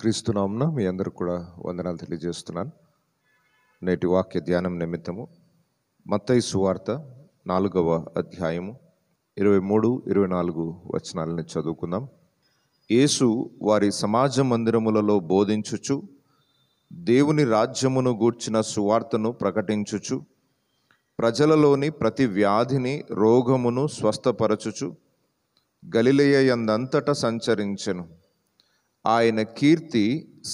క్రీస్తునామున మీ అందరూ కూడా వందనాలు తెలియజేస్తున్నాను నేటి వాక్య ధ్యానం నిమిత్తము మత్తయి సువార్త నాలుగవ అధ్యాయము ఇరవై మూడు ఇరవై నాలుగు వచనాలని చదువుకుందాం యేసు వారి సమాజ మందిరములలో బోధించుచు దేవుని రాజ్యమును గూర్చిన సువార్తను ప్రకటించుచు ప్రజలలోని ప్రతి వ్యాధిని రోగమును స్వస్థపరచుచు గలిలయ సంచరించెను ఆయన కీర్తి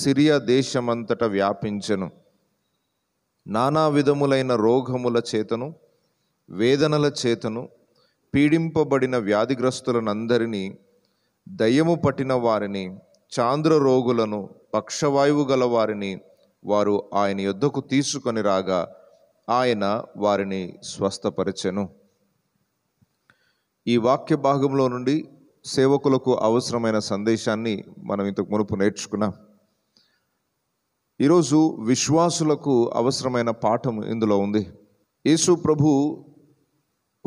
సిరియా దేశమంతట వ్యాపించెను నానా విధములైన రోగముల చేతను వేదనల చేతను పీడింపబడిన వ్యాధిగ్రస్తులనందరినీ దయ్యము పట్టిన వారిని చాంద్ర రోగులను పక్షవాయువు గల వారిని వారు ఆయన యుద్ధకు తీసుకొని రాగా ఆయన వారిని స్వస్థపరచెను ఈ వాక్య భాగంలో నుండి సేవకులకు అవసరమైన సందేశాన్ని మనం ఇంతకు మునుపు నేర్చుకున్నాం ఈరోజు విశ్వాసులకు అవసరమైన పాఠం ఇందులో ఉంది యేసు ప్రభు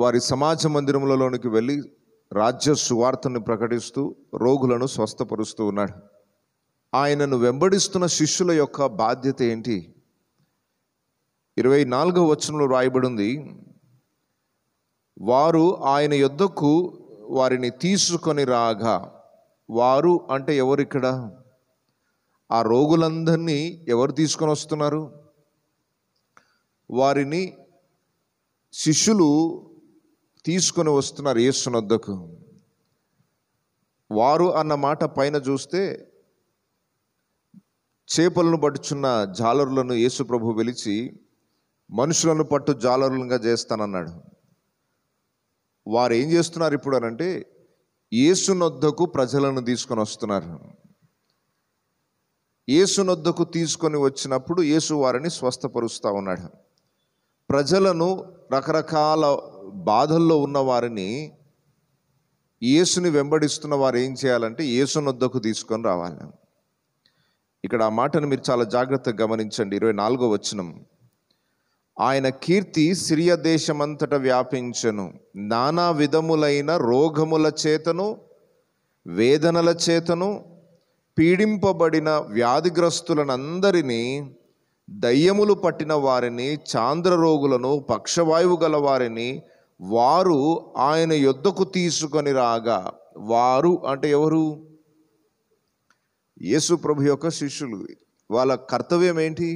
వారి సమాజ మందిరములలోనికి వెళ్ళి రాజ్య సువార్తను ప్రకటిస్తూ రోగులను స్వస్థపరుస్తూ ఉన్నాడు ఆయనను వెంబడిస్తున్న శిష్యుల యొక్క బాధ్యత ఏంటి ఇరవై నాలుగవ వచనంలో రాయబడింది వారు ఆయన యుద్ధకు వారిని తీసుకొని రాగా వారు అంటే ఎవరు ఇక్కడ ఆ రోగులందరినీ ఎవరు తీసుకొని వస్తున్నారు వారిని శిష్యులు తీసుకొని వస్తున్నారు యేసునొద్దకు వారు అన్న మాట పైన చూస్తే చేపలను పట్టుచున్న జాలరులను యేసు ప్రభు పిలిచి మనుషులను పట్టు జాలరులుగా చేస్తానన్నాడు వారు ఏం చేస్తున్నారు ఇప్పుడు అంటే ఏసునొద్దకు ప్రజలను తీసుకొని వస్తున్నారు ఏసునొద్దకు తీసుకొని వచ్చినప్పుడు యేసు వారిని స్వస్థపరుస్తూ ఉన్నాడు ప్రజలను రకరకాల బాధల్లో ఉన్న వారిని యేసుని వెంబడిస్తున్న వారు ఏం చేయాలంటే యేసునొద్దకు తీసుకొని రావాలి ఇక్కడ ఆ మాటను మీరు చాలా జాగ్రత్తగా గమనించండి ఇరవై నాలుగో వచనం ఆయన కీర్తి సిరియ దేశమంతట వ్యాపించను నానా విధములైన రోగముల చేతను వేదనల చేతను పీడింపబడిన వ్యాధిగ్రస్తులనందరినీ దయ్యములు పట్టిన వారిని చాంద్రరోగులను పక్షవాయువు గల వారిని వారు ఆయన యుద్ధకు తీసుకొని రాగా వారు అంటే ఎవరు యేసు ప్రభు యొక్క శిష్యులు వాళ్ళ కర్తవ్యం ఏంటి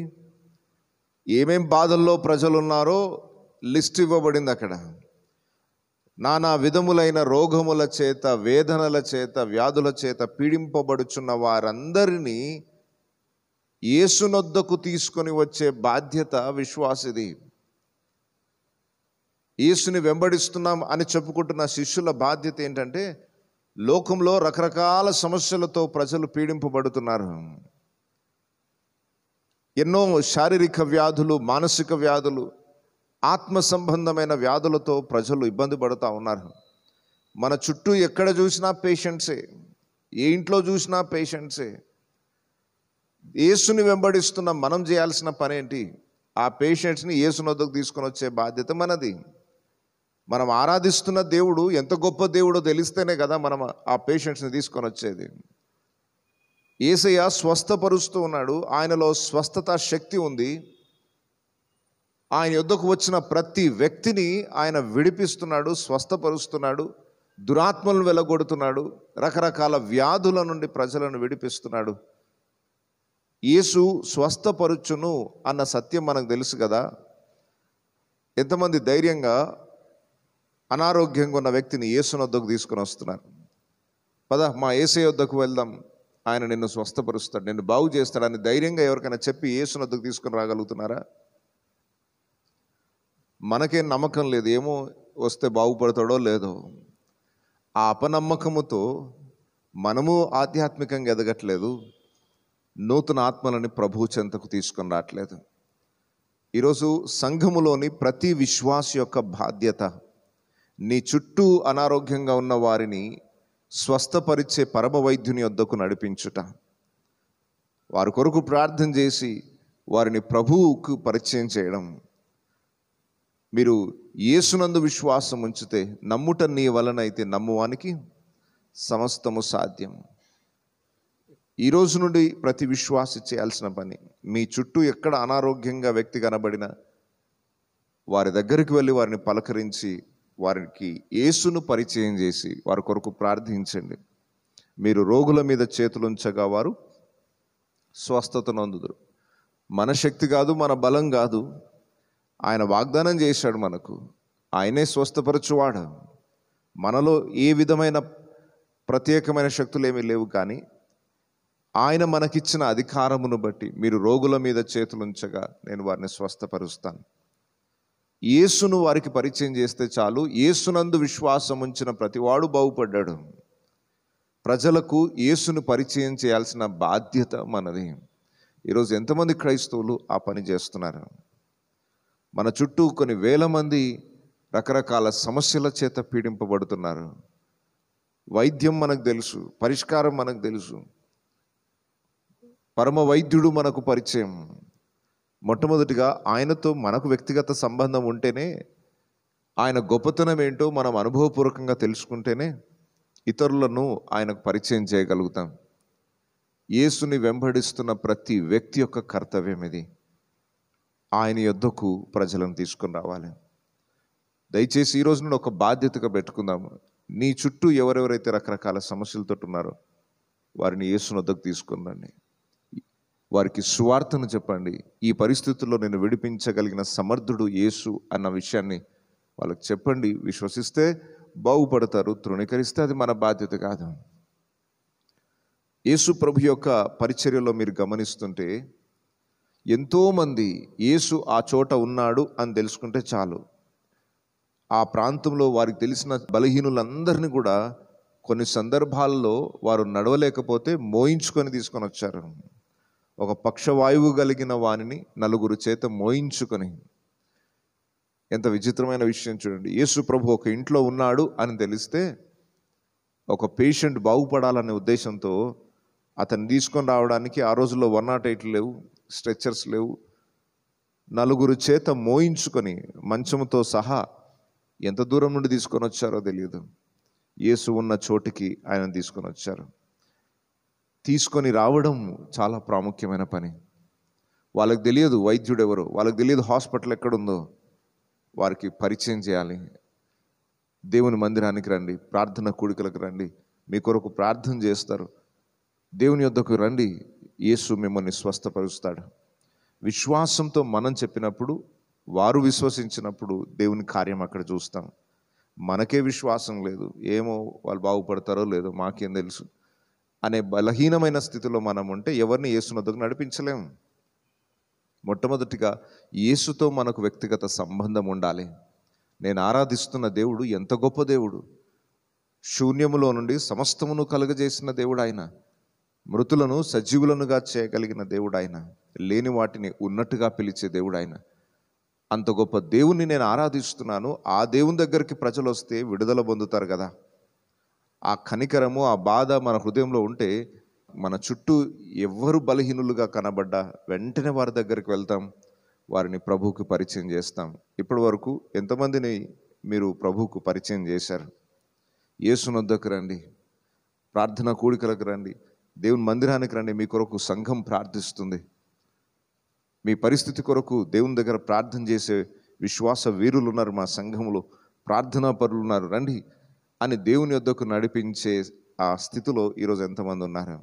ఏమేం బాధల్లో ప్రజలు ఉన్నారో లిస్ట్ ఇవ్వబడింది అక్కడ నానా విధములైన రోగముల చేత వేదనల చేత వ్యాధుల చేత పీడింపబడుచున్న వారందరినీ యేసునొద్దకు తీసుకొని వచ్చే బాధ్యత విశ్వాసిది యేసుని వెంబడిస్తున్నాం అని చెప్పుకుంటున్న శిష్యుల బాధ్యత ఏంటంటే లోకంలో రకరకాల సమస్యలతో ప్రజలు పీడింపబడుతున్నారు ఎన్నో శారీరక వ్యాధులు మానసిక వ్యాధులు ఆత్మ సంబంధమైన వ్యాధులతో ప్రజలు ఇబ్బంది పడుతూ ఉన్నారు మన చుట్టూ ఎక్కడ చూసినా పేషెంట్సే ఏ ఇంట్లో చూసినా పేషెంట్సే యేసుని వెంబడిస్తున్న మనం చేయాల్సిన పనేంటి ఆ పేషెంట్స్ని యేసుని వద్దకు తీసుకొని వచ్చే బాధ్యత మనది మనం ఆరాధిస్తున్న దేవుడు ఎంత గొప్ప దేవుడో తెలిస్తేనే కదా మనం ఆ పేషెంట్స్ని తీసుకొని వచ్చేది ఏసయ్య స్వస్థపరుస్తూ ఉన్నాడు ఆయనలో స్వస్థత శక్తి ఉంది ఆయన యుద్ధకు వచ్చిన ప్రతి వ్యక్తిని ఆయన విడిపిస్తున్నాడు స్వస్థపరుస్తున్నాడు దురాత్మలను వెలగొడుతున్నాడు రకరకాల వ్యాధుల నుండి ప్రజలను విడిపిస్తున్నాడు యేసు స్వస్థపరుచును అన్న సత్యం మనకు తెలుసు కదా ఎంతమంది ధైర్యంగా అనారోగ్యంగా ఉన్న వ్యక్తిని వద్దకు తీసుకుని వస్తున్నారు పద మా ఏసే వద్దకు వెళ్దాం ఆయన నిన్ను స్వస్థపరుస్తాడు నిన్ను బాగు చేస్తాడని ధైర్యంగా ఎవరికైనా చెప్పి ఏసునద్దుకు తీసుకుని రాగలుగుతున్నారా మనకేం నమ్మకం లేదు ఏమో వస్తే బాగుపడతాడో లేదో ఆ అపనమ్మకముతో మనము ఆధ్యాత్మికంగా ఎదగట్లేదు నూతన ఆత్మలని ప్రభు చెంతకు తీసుకుని రావట్లేదు ఈరోజు సంఘములోని ప్రతి విశ్వాస యొక్క బాధ్యత నీ చుట్టూ అనారోగ్యంగా ఉన్న వారిని స్వస్థపరిచే పరమ వైద్యుని వద్దకు నడిపించుట వారి కొరకు ప్రార్థన చేసి వారిని ప్రభువుకు పరిచయం చేయడం మీరు యేసునందు విశ్వాసం ఉంచితే నమ్ముట నీ వలనైతే నమ్మువానికి సమస్తము సాధ్యం ఈరోజు నుండి ప్రతి విశ్వాస చేయాల్సిన పని మీ చుట్టూ ఎక్కడ అనారోగ్యంగా వ్యక్తి కనబడిన వారి దగ్గరికి వెళ్ళి వారిని పలకరించి వారికి యేసును పరిచయం చేసి వారి కొరకు ప్రార్థించండి మీరు రోగుల మీద చేతులుంచగా వారు స్వస్థత నొందుదురు మన శక్తి కాదు మన బలం కాదు ఆయన వాగ్దానం చేశాడు మనకు ఆయనే స్వస్థపరచువాడు మనలో ఏ విధమైన ప్రత్యేకమైన శక్తులు ఏమీ లేవు కానీ ఆయన మనకిచ్చిన అధికారమును బట్టి మీరు రోగుల మీద చేతులుంచగా నేను వారిని స్వస్థపరుస్తాను యేసును వారికి పరిచయం చేస్తే చాలు యేసునందు విశ్వాసం ఉంచిన ప్రతివాడు బాగుపడ్డాడు ప్రజలకు యేసును పరిచయం చేయాల్సిన బాధ్యత మనది ఈరోజు ఎంతమంది క్రైస్తవులు ఆ పని చేస్తున్నారు మన చుట్టూ కొన్ని వేల మంది రకరకాల సమస్యల చేత పీడింపబడుతున్నారు వైద్యం మనకు తెలుసు పరిష్కారం మనకు తెలుసు పరమ వైద్యుడు మనకు పరిచయం మొట్టమొదటిగా ఆయనతో మనకు వ్యక్తిగత సంబంధం ఉంటేనే ఆయన గొప్పతనం ఏంటో మనం అనుభవపూర్వకంగా తెలుసుకుంటేనే ఇతరులను ఆయనకు పరిచయం చేయగలుగుతాం యేసుని వెంబడిస్తున్న ప్రతి వ్యక్తి యొక్క కర్తవ్యం ఇది ఆయన యొద్దకు ప్రజలను తీసుకుని రావాలి దయచేసి ఈరోజు నుండి ఒక బాధ్యతగా పెట్టుకుందాము నీ చుట్టూ ఎవరెవరైతే రకరకాల సమస్యలతో ఉన్నారో వారిని యేసుని వద్దకు తీసుకుని రండి వారికి సువార్తను చెప్పండి ఈ పరిస్థితుల్లో నేను విడిపించగలిగిన సమర్థుడు యేసు అన్న విషయాన్ని వాళ్ళకి చెప్పండి విశ్వసిస్తే బాగుపడతారు తృణీకరిస్తే అది మన బాధ్యత కాదు యేసు ప్రభు యొక్క పరిచర్యలో మీరు గమనిస్తుంటే ఎంతోమంది యేసు ఆ చోట ఉన్నాడు అని తెలుసుకుంటే చాలు ఆ ప్రాంతంలో వారికి తెలిసిన బలహీనులందరినీ కూడా కొన్ని సందర్భాల్లో వారు నడవలేకపోతే మోయించుకొని తీసుకొని వచ్చారు ఒక పక్షవాయువు కలిగిన వానిని నలుగురు చేత మోయించుకొని ఎంత విచిత్రమైన విషయం చూడండి యేసు ప్రభు ఒక ఇంట్లో ఉన్నాడు అని తెలిస్తే ఒక పేషెంట్ బాగుపడాలనే ఉద్దేశంతో అతన్ని తీసుకొని రావడానికి ఆ రోజుల్లో వన్ నాట్ ఎయిట్ లేవు స్ట్రెచ్చర్స్ లేవు నలుగురు చేత మోయించుకొని మంచంతో సహా ఎంత దూరం నుండి తీసుకొని వచ్చారో తెలియదు యేసు ఉన్న చోటికి ఆయన తీసుకొని వచ్చారు తీసుకొని రావడం చాలా ప్రాముఖ్యమైన పని వాళ్ళకి తెలియదు వైద్యుడు ఎవరు వాళ్ళకి తెలియదు హాస్పిటల్ ఎక్కడుందో వారికి పరిచయం చేయాలి దేవుని మందిరానికి రండి ప్రార్థన కూడికలకు రండి మీ కొరకు ప్రార్థన చేస్తారు దేవుని యొద్దకు రండి యేసు మిమ్మల్ని స్వస్థపరుస్తాడు విశ్వాసంతో మనం చెప్పినప్పుడు వారు విశ్వసించినప్పుడు దేవుని కార్యం అక్కడ చూస్తాం మనకే విశ్వాసం లేదు ఏమో వాళ్ళు బాగుపడతారో లేదో మాకేం తెలుసు అనే బలహీనమైన స్థితిలో మనం ఉంటే ఎవరిని ఏసునొద్దకు నడిపించలేం మొట్టమొదటిగా యేసుతో మనకు వ్యక్తిగత సంబంధం ఉండాలి నేను ఆరాధిస్తున్న దేవుడు ఎంత గొప్ప దేవుడు శూన్యములో నుండి సమస్తమును కలుగజేసిన దేవుడు ఆయన మృతులను సజీవులనుగా చేయగలిగిన దేవుడు ఆయన లేని వాటిని ఉన్నట్టుగా పిలిచే దేవుడు ఆయన అంత గొప్ప దేవుణ్ణి నేను ఆరాధిస్తున్నాను ఆ దేవుని దగ్గరికి ప్రజలు వస్తే విడుదల పొందుతారు కదా ఆ కనికరము ఆ బాధ మన హృదయంలో ఉంటే మన చుట్టూ ఎవరు బలహీనులుగా కనబడ్డా వెంటనే వారి దగ్గరికి వెళ్తాం వారిని ప్రభువుకు పరిచయం చేస్తాం ఇప్పటి వరకు ఎంతమందిని మీరు ప్రభువుకు పరిచయం చేశారు ఏసునొద్దకు రండి ప్రార్థన కూడికలకు రండి దేవుని మందిరానికి రండి మీ కొరకు సంఘం ప్రార్థిస్తుంది మీ పరిస్థితి కొరకు దేవుని దగ్గర ప్రార్థన చేసే విశ్వాస వీరులు ఉన్నారు మా సంఘంలో ప్రార్థనా పరులు ఉన్నారు రండి అని దేవుని యొద్దకు నడిపించే ఆ స్థితిలో ఈరోజు ఎంతమంది ఉన్నారు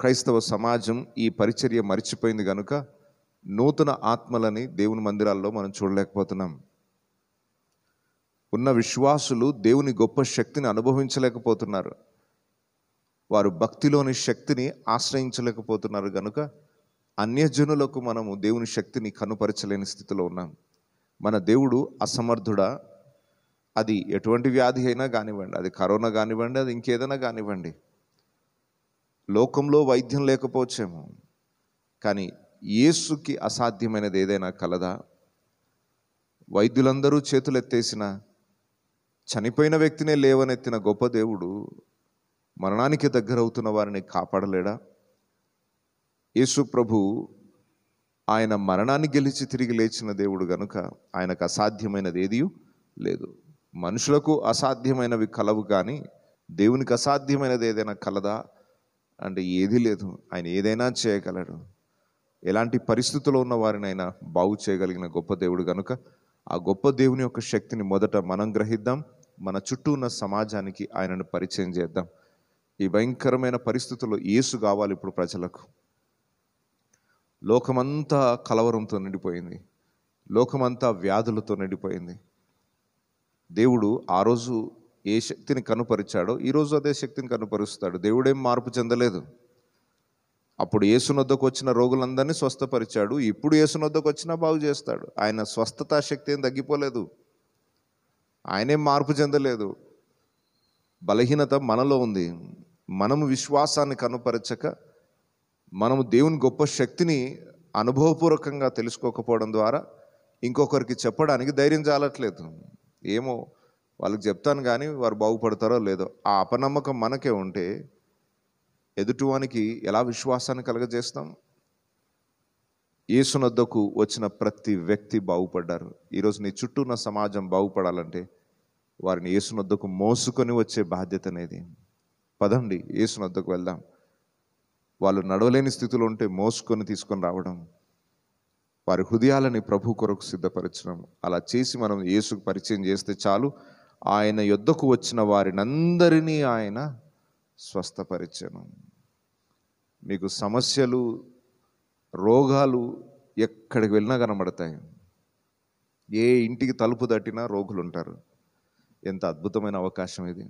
క్రైస్తవ సమాజం ఈ పరిచర్య మరిచిపోయింది కనుక నూతన ఆత్మలని దేవుని మందిరాల్లో మనం చూడలేకపోతున్నాం ఉన్న విశ్వాసులు దేవుని గొప్ప శక్తిని అనుభవించలేకపోతున్నారు వారు భక్తిలోని శక్తిని ఆశ్రయించలేకపోతున్నారు కనుక అన్యజనులకు మనము దేవుని శక్తిని కనుపరచలేని స్థితిలో ఉన్నాం మన దేవుడు అసమర్థుడా అది ఎటువంటి వ్యాధి అయినా కానివ్వండి అది కరోనా కానివ్వండి అది ఇంకేదైనా కానివ్వండి లోకంలో వైద్యం లేకపోవచ్చేమో కానీ యేసుకి అసాధ్యమైనది ఏదైనా కలదా వైద్యులందరూ చేతులెత్తేసిన చనిపోయిన వ్యక్తినే లేవనెత్తిన గొప్ప దేవుడు మరణానికి దగ్గరవుతున్న వారిని కాపాడలేడా యేసు ప్రభు ఆయన మరణాన్ని గెలిచి తిరిగి లేచిన దేవుడు గనుక ఆయనకు అసాధ్యమైనది ఏది లేదు మనుషులకు అసాధ్యమైనవి కలవు కానీ దేవునికి అసాధ్యమైనది ఏదైనా కలదా అంటే ఏదీ లేదు ఆయన ఏదైనా చేయగలడు ఎలాంటి పరిస్థితుల్లో ఉన్న అయినా బాగు చేయగలిగిన గొప్ప దేవుడు కనుక ఆ గొప్ప దేవుని యొక్క శక్తిని మొదట మనం గ్రహిద్దాం మన చుట్టూ ఉన్న సమాజానికి ఆయనను పరిచయం చేద్దాం ఈ భయంకరమైన పరిస్థితుల్లో ఏసు కావాలి ఇప్పుడు ప్రజలకు లోకమంతా కలవరంతో నిండిపోయింది లోకమంతా వ్యాధులతో నిండిపోయింది దేవుడు ఆ రోజు ఏ శక్తిని కనుపరిచాడో ఈరోజు అదే శక్తిని కనుపరుస్తాడు దేవుడేం మార్పు చెందలేదు అప్పుడు యేసునొద్దకు వచ్చిన రోగులందరినీ స్వస్థపరిచాడు ఇప్పుడు ఏసునొద్దకు వచ్చినా బాగు చేస్తాడు ఆయన స్వస్థతా శక్తి ఏం తగ్గిపోలేదు ఆయనేం మార్పు చెందలేదు బలహీనత మనలో ఉంది మనము విశ్వాసాన్ని కనుపరచక మనము దేవుని గొప్ప శక్తిని అనుభవపూర్వకంగా తెలుసుకోకపోవడం ద్వారా ఇంకొకరికి చెప్పడానికి ధైర్యం చాలట్లేదు ఏమో వాళ్ళకి చెప్తాను కానీ వారు బాగుపడతారో లేదో ఆ అపనమ్మకం మనకే ఉంటే ఎదుటివానికి ఎలా విశ్వాసాన్ని కలగజేస్తాం ఏసునద్దకు వచ్చిన ప్రతి వ్యక్తి బాగుపడ్డారు ఈరోజు నీ చుట్టూ ఉన్న సమాజం బాగుపడాలంటే వారిని ఏసునద్దకు మోసుకొని వచ్చే బాధ్యత అనేది పదండి ఏసునద్దకు వెళ్దాం వాళ్ళు నడవలేని స్థితిలో ఉంటే మోసుకొని తీసుకొని రావడం వారి హృదయాలని ప్రభు కొరకు సిద్ధపరచడం అలా చేసి మనం యేసుకు పరిచయం చేస్తే చాలు ఆయన యుద్ధకు వచ్చిన అందరినీ ఆయన స్వస్థపరిచను మీకు సమస్యలు రోగాలు ఎక్కడికి వెళ్ళినా కనబడతాయి ఏ ఇంటికి తలుపు తట్టినా రోగులు ఉంటారు ఎంత అద్భుతమైన అవకాశం ఇది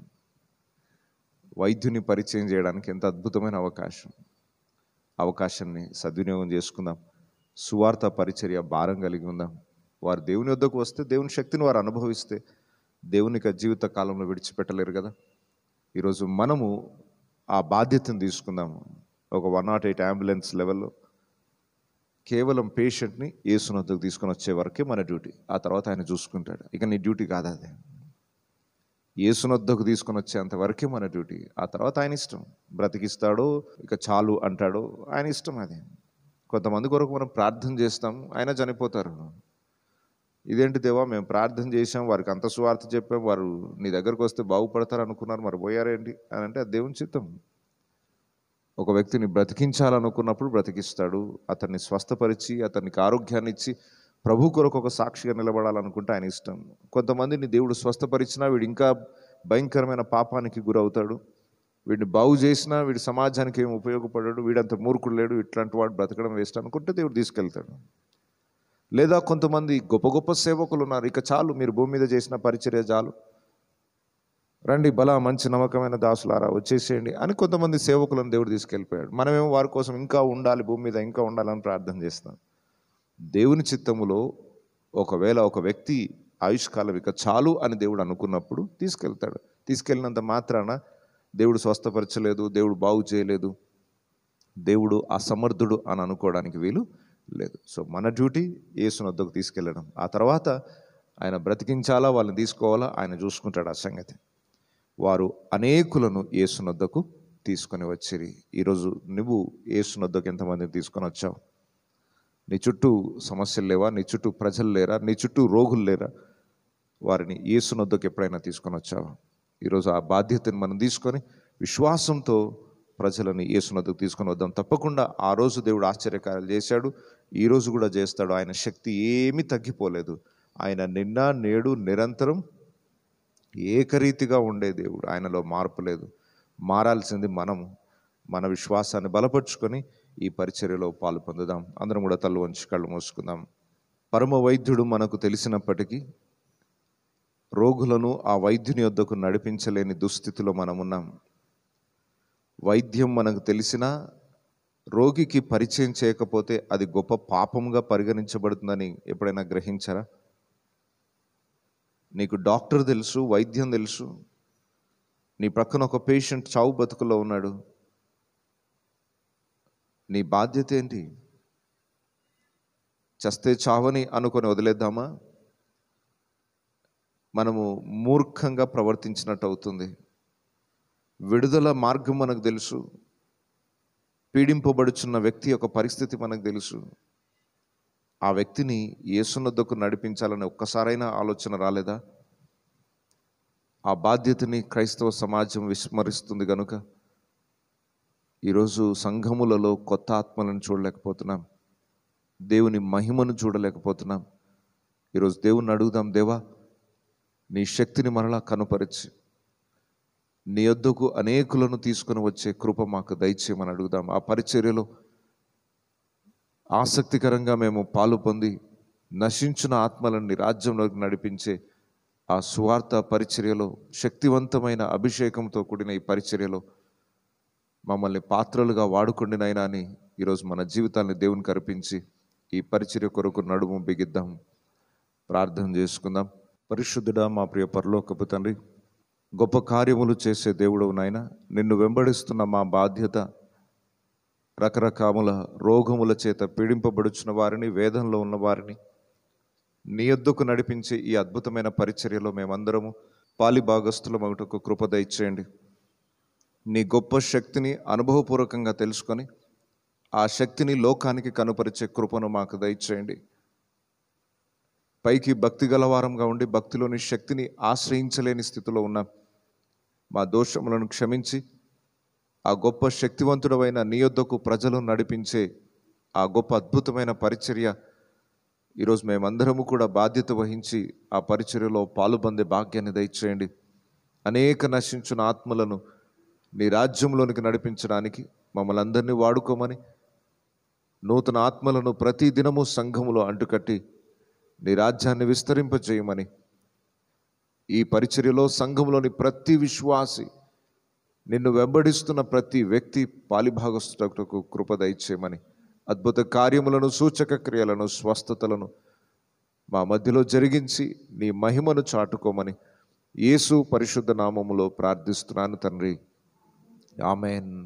వైద్యుని పరిచయం చేయడానికి ఎంత అద్భుతమైన అవకాశం అవకాశాన్ని సద్వినియోగం చేసుకుందాం సువార్త పరిచర్య భారం కలిగి ఉందాం వారు దేవుని వద్దకు వస్తే దేవుని శక్తిని వారు అనుభవిస్తే దేవునికి జీవిత కాలంలో విడిచిపెట్టలేరు కదా ఈరోజు మనము ఆ బాధ్యతను తీసుకుందాము ఒక వన్ నాట్ ఎయిట్ అంబులెన్స్ లెవెల్లో కేవలం పేషెంట్ని ఏసునందుకు తీసుకొని వచ్చే వరకే మన డ్యూటీ ఆ తర్వాత ఆయన చూసుకుంటాడు ఇక నీ డ్యూటీ కాదు అదే ఏసునొద్దకు తీసుకొని వచ్చేంత వరకే మన డ్యూటీ ఆ తర్వాత ఆయన ఇష్టం బ్రతికిస్తాడో ఇక చాలు అంటాడో ఆయన ఇష్టం అది కొంతమంది కొరకు మనం ప్రార్థన చేస్తాం ఆయన చనిపోతారు ఇదేంటి దేవా మేము ప్రార్థన చేసాం వారికి అంత స్వార్థ చెప్పాం వారు నీ దగ్గరకు వస్తే బాగుపడతారు అనుకున్నారు మరి పోయారేంటి అని అంటే అది దేవుని చిత్తం ఒక వ్యక్తిని బ్రతికించాలనుకున్నప్పుడు బ్రతికిస్తాడు అతన్ని స్వస్థపరిచి అతనికి ఆరోగ్యాన్ని ఇచ్చి ప్రభు కొరకు ఒక సాక్షిగా నిలబడాలనుకుంటే ఆయన ఇష్టం కొంతమందిని దేవుడు స్వస్థపరిచినా వీడు ఇంకా భయంకరమైన పాపానికి గురవుతాడు వీడిని బాగు చేసినా వీడి సమాజానికి ఏమి ఉపయోగపడడు వీడంత మూర్ఖుడు లేడు ఇట్లాంటి వాడు బ్రతకడం వేస్ట్ అనుకుంటే దేవుడు తీసుకెళ్తాడు లేదా కొంతమంది గొప్ప గొప్ప సేవకులు ఉన్నారు ఇక చాలు మీరు భూమి మీద చేసిన పరిచర్య చాలు రండి బలా మంచి నమ్మకమైన దాసులారా వచ్చేసేయండి అని కొంతమంది సేవకులను దేవుడు తీసుకెళ్ళిపోయాడు మనమేమో వారి కోసం ఇంకా ఉండాలి భూమి మీద ఇంకా ఉండాలని ప్రార్థన చేస్తాం దేవుని చిత్తములో ఒకవేళ ఒక వ్యక్తి ఆయుష్కాలం ఇక చాలు అని దేవుడు అనుకున్నప్పుడు తీసుకెళ్తాడు తీసుకెళ్ళినంత మాత్రాన దేవుడు స్వస్థపరచలేదు దేవుడు బాగు చేయలేదు దేవుడు అసమర్థుడు అని అనుకోవడానికి వీలు లేదు సో మన డ్యూటీ యేసును వద్దకు తీసుకెళ్ళడం ఆ తర్వాత ఆయన బ్రతికించాలా వాళ్ళని తీసుకోవాలా ఆయన చూసుకుంటాడు ఆ సంగతి వారు అనేకులను యేసునొద్దకు తీసుకొని వచ్చిరి ఈరోజు నువ్వు యేసునొద్దకు ఎంతమందిని తీసుకొని వచ్చావు నీ చుట్టూ సమస్యలు లేవా నీ చుట్టూ ప్రజలు లేరా నీ చుట్టూ రోగులు లేరా వారిని యేసునొద్దకు ఎప్పుడైనా తీసుకొని వచ్చావా ఈరోజు ఆ బాధ్యతను మనం తీసుకొని విశ్వాసంతో ప్రజలను ఏసునద్దుకు తీసుకొని వద్దాం తప్పకుండా ఆ రోజు దేవుడు ఆశ్చర్యకారాలు చేశాడు ఈరోజు కూడా చేస్తాడు ఆయన శక్తి ఏమీ తగ్గిపోలేదు ఆయన నిన్న నేడు నిరంతరం ఏకరీతిగా ఉండే దేవుడు ఆయనలో మార్పు లేదు మారాల్సింది మనము మన విశ్వాసాన్ని బలపరుచుకొని ఈ పరిచర్యలో పాలు పొందుదాం అందరం కూడా తల్లు వంచి కళ్ళు మూసుకుందాం పరమ వైద్యుడు మనకు తెలిసినప్పటికీ రోగులను ఆ వైద్యుని వద్దకు నడిపించలేని దుస్థితిలో మనమున్నాం వైద్యం మనకు తెలిసినా రోగికి పరిచయం చేయకపోతే అది గొప్ప పాపంగా పరిగణించబడుతుందని ఎప్పుడైనా గ్రహించారా నీకు డాక్టర్ తెలుసు వైద్యం తెలుసు నీ ప్రక్కన ఒక పేషెంట్ చావు బతుకులో ఉన్నాడు నీ బాధ్యత ఏంటి చస్తే చావని అనుకొని వదిలేద్దామా మనము మూర్ఖంగా ప్రవర్తించినట్టు అవుతుంది విడుదల మార్గం మనకు తెలుసు పీడింపబడుచున్న వ్యక్తి యొక్క పరిస్థితి మనకు తెలుసు ఆ వ్యక్తిని ఏసునద్దకు నడిపించాలని ఒక్కసారైనా ఆలోచన రాలేదా ఆ బాధ్యతని క్రైస్తవ సమాజం విస్మరిస్తుంది కనుక ఈరోజు సంఘములలో కొత్త ఆత్మలను చూడలేకపోతున్నాం దేవుని మహిమను చూడలేకపోతున్నాం ఈరోజు దేవుని అడుగుదాం దేవా నీ శక్తిని మరలా కనుపరిచి నీ వద్దకు అనేకులను తీసుకుని వచ్చే కృప మాకు దయచేయమని అడుగుదాం ఆ పరిచర్యలో ఆసక్తికరంగా మేము పాలు పొంది నశించిన ఆత్మలను రాజ్యంలోకి నడిపించే ఆ సువార్త పరిచర్యలో శక్తివంతమైన అభిషేకంతో కూడిన ఈ పరిచర్యలో మమ్మల్ని పాత్రలుగా వాడుకుండినైనా అని ఈరోజు మన జీవితాన్ని దేవునికి అర్పించి ఈ పరిచర్య కొరకు నడుము బిగిద్దాం ప్రార్థన చేసుకుందాం పరిశుద్ధుడా మా ప్రియ పరలోకపు తండ్రి గొప్ప కార్యములు చేసే దేవుడవు నాయన నిన్ను వెంబడిస్తున్న మా బాధ్యత రకరకాముల రోగముల చేత పీడింపబడుచున్న వారిని వేదంలో ఉన్న వారిని నీ ఈ అద్భుతమైన పరిచర్యలో మేమందరము పాలి భాగస్థులమగుటకు కృప దయచేయండి నీ గొప్ప శక్తిని అనుభవపూర్వకంగా తెలుసుకొని ఆ శక్తిని లోకానికి కనుపరిచే కృపను మాకు దయచేయండి పైకి భక్తి గలవారంగా ఉండి భక్తిలోని శక్తిని ఆశ్రయించలేని స్థితిలో ఉన్న మా దోషములను క్షమించి ఆ గొప్ప శక్తివంతుడమైన నీ యొద్దకు ప్రజలు నడిపించే ఆ గొప్ప అద్భుతమైన పరిచర్య ఈరోజు మేమందరము కూడా బాధ్యత వహించి ఆ పరిచర్యలో పాలుపొందే భాగ్యాన్ని దయచేయండి అనేక నశించిన ఆత్మలను నీ రాజ్యంలోనికి నడిపించడానికి మమ్మల్ని అందరినీ వాడుకోమని నూతన ఆత్మలను ప్రతి దినము సంఘములో అంటుకట్టి నీ రాజ్యాన్ని విస్తరింపచేయమని ఈ పరిచర్యలో సంఘంలోని ప్రతి విశ్వాసి నిన్ను వెంబడిస్తున్న ప్రతి వ్యక్తి పాలిభాగస్తుటకు కృప దయచేయమని అద్భుత కార్యములను సూచక క్రియలను స్వస్థతలను మా మధ్యలో జరిగించి నీ మహిమను చాటుకోమని యేసు పరిశుద్ధ నామములో ప్రార్థిస్తున్నాను తండ్రి ఆమెన్